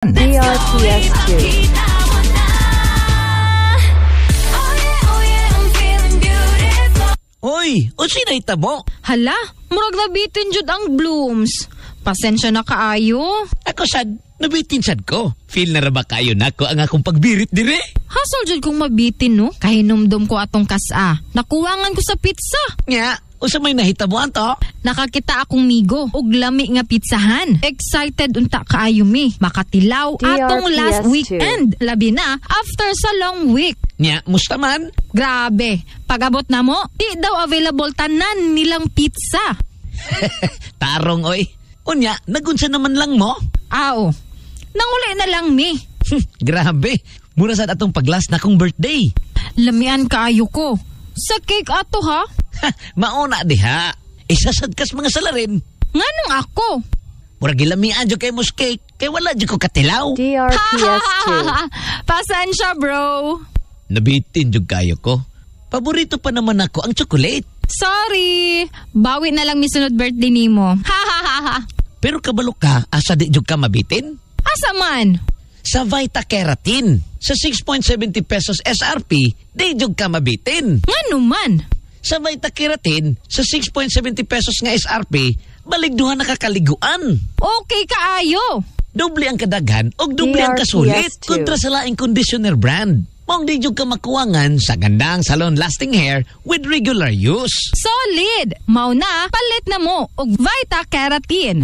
DRTSQ. E Uy, O na itabo? Hala, murag nabitin jud ang blooms. Pasensya na kaayo. Ako sad, nabitin sad ko. Feel na ra ba kayo nako ang akong pagbirit dire? Hasol jud kong mabitin no. Kahinumdum ko atong kasa. Nakuwangan ko sa pizza. Nya, usa may nahitabo anto? nakakita akong migo ug lami nga pizzahan. Excited unta kaayo mi. Makatilaw atong last weekend labi na after sa long week. Nya, musta man? Grabe. Pagabot na mo, di daw available tanan nilang pizza. Tarong oy. Unya, nagunsa naman lang mo? Ao. Ah, oh. Nanguli na lang mi. Hmm, grabe. Mura sad atong paglas na kong birthday. Lamian kaayo ko. Sa cake ato ha? Mauna diha. Eh, sasadkas mga salarin. Nga nung ako. Mura gilamian dyan kay muskay, kay wala dyan ko katilaw. DRPS2. Pasensya bro. Nabitin dyan kayo ko. Paborito pa naman ako ang chocolate. Sorry! Bawi na lang misunod birthday ni mo. Pero kabalo ka, asa di dyan ka mabitin? Asa man? Sa Vita Keratin, sa 6.70 pesos SRP, di dyan ka mabitin. Nga naman! sa may takiratin sa 6.70 pesos nga SRP, baligduhan nakakaliguan. Okay kaayo. Doble ang kadaghan o doble ang e kasulit kontra sa laing conditioner brand. Mong di ka makuwangan sa gandang salon lasting hair with regular use. Solid! Mauna, palit na mo og Vita Keratin.